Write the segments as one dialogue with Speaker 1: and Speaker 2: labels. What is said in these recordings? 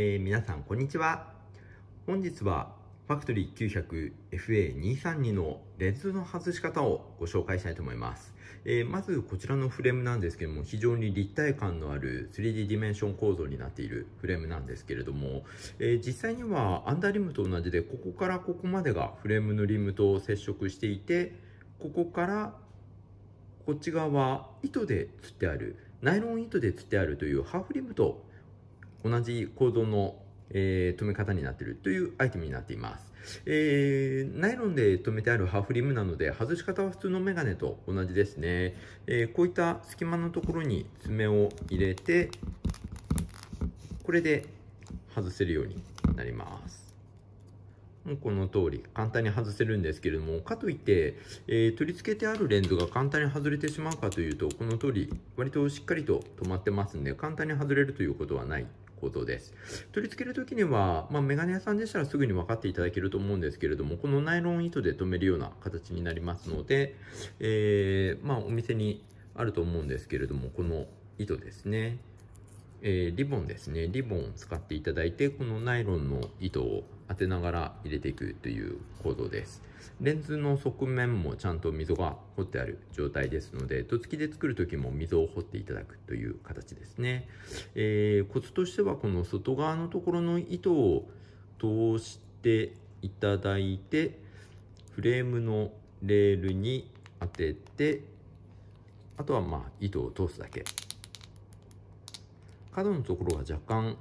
Speaker 1: えー、皆さんこんにちは本日はファクトリー 900FA232 のレンズの外し方をご紹介したいと思います、えー、まずこちらのフレームなんですけども非常に立体感のある 3D ディメンション構造になっているフレームなんですけれども、えー、実際にはアンダーリムと同じでここからここまでがフレームのリムと接触していてここからこっち側は糸で釣ってあるナイロン糸で釣ってあるというハーフリムと同じ構造の、えー、め方になっているというアイテムになっています。えー、ナイロンで留めてあるハーフリムなので外し方は普通のメガネと同じですね。えー、こういった隙間のところに爪を入れて、これで外せるようになります。もうこの通り簡単に外せるんですけれども、かといって、えー、取り付けてあるレンズが簡単に外れてしまうかというと、この通り割としっかりと止まってますんで、簡単に外れるということはないことです。取り付ける時には、まあ、メガネ屋さんでしたらすぐに分かっていただけると思うんですけれども、このナイロン糸で留めるような形になりますので、えー、まあ、お店にあると思うんですけれども、この糸ですね、えー、リボンですね、リボンを使っていただいて、このナイロンの糸を当てながら入れていくという構造です。レンズの側面もちゃんと溝が掘ってある状態ですので、土つきで作る時も溝を掘っていただくという形ですね。えー、コツとしてはこの外側のところの糸を通していただいて、フレームのレールに当てて、あとはまあ糸を通すだけ。角のところが若干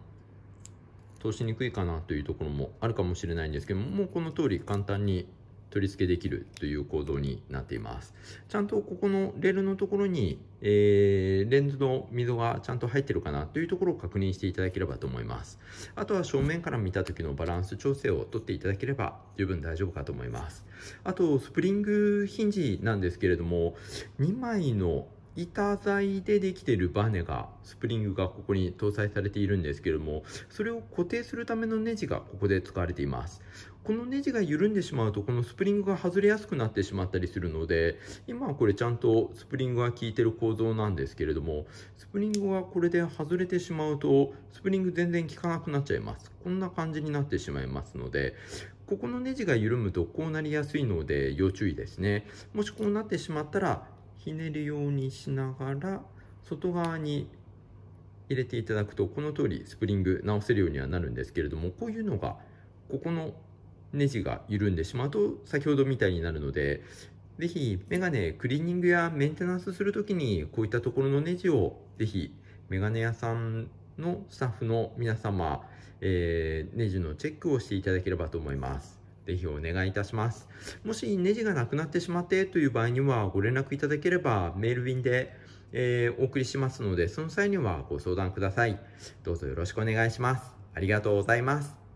Speaker 1: 通しにくいかなというところもあるかもしれないんですけども、もうこの通り簡単に取り付けできるという構造になっています。ちゃんとここのレールのところに、えー、レンズの溝がちゃんと入ってるかなというところを確認していただければと思います。あとは正面から見た時のバランス調整をとっていただければ十分大丈夫かと思います。あと、スプリングヒンジなんですけれども、2枚の板材でできているバネが、スプリングがここに搭載されているんですけども、それを固定するためのネジがここで使われています。このネジが緩んでしまうと、このスプリングが外れやすくなってしまったりするので、今はこれちゃんとスプリングが効いてる構造なんですけれども、スプリングがこれで外れてしまうと、スプリング全然効かなくなっちゃいます。こんな感じになってしまいますので、ここのネジが緩むとこうなりやすいので要注意ですね。もしこうなってしまったら、ひねるようにしながら外側に入れていただくとこの通りスプリング直せるようにはなるんですけれどもこういうのがここのネジが緩んでしまうと先ほどみたいになるので是非メガネクリーニングやメンテナンスする時にこういったところのネジを是非メガネ屋さんのスタッフの皆様、えー、ネジのチェックをしていただければと思います。ぜひお願いいたします。もしネジがなくなってしまってという場合には、ご連絡いただければメール便で、えー、お送りしますので、その際にはご相談ください。どうぞよろしくお願いします。ありがとうございます。